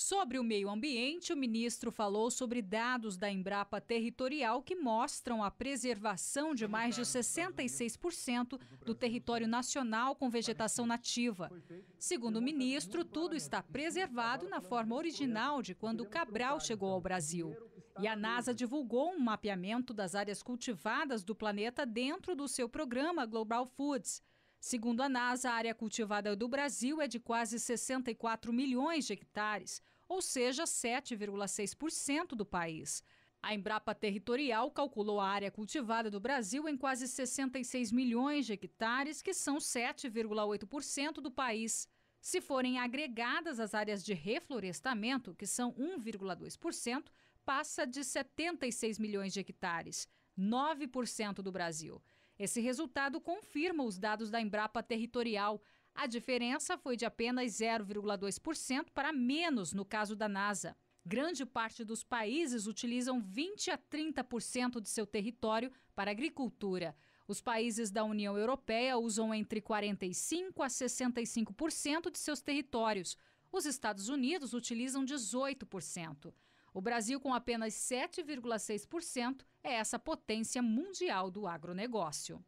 Sobre o meio ambiente, o ministro falou sobre dados da Embrapa Territorial que mostram a preservação de mais de 66% do território nacional com vegetação nativa. Segundo o ministro, tudo está preservado na forma original de quando Cabral chegou ao Brasil. E a NASA divulgou um mapeamento das áreas cultivadas do planeta dentro do seu programa Global Foods. Segundo a NASA, a área cultivada do Brasil é de quase 64 milhões de hectares, ou seja, 7,6% do país. A Embrapa Territorial calculou a área cultivada do Brasil em quase 66 milhões de hectares, que são 7,8% do país. Se forem agregadas as áreas de reflorestamento, que são 1,2%, passa de 76 milhões de hectares, 9% do Brasil. Esse resultado confirma os dados da Embrapa Territorial. A diferença foi de apenas 0,2% para menos no caso da NASA. Grande parte dos países utilizam 20 a 30% de seu território para agricultura. Os países da União Europeia usam entre 45 a 65% de seus territórios. Os Estados Unidos utilizam 18%. O Brasil, com apenas 7,6%, é essa potência mundial do agronegócio.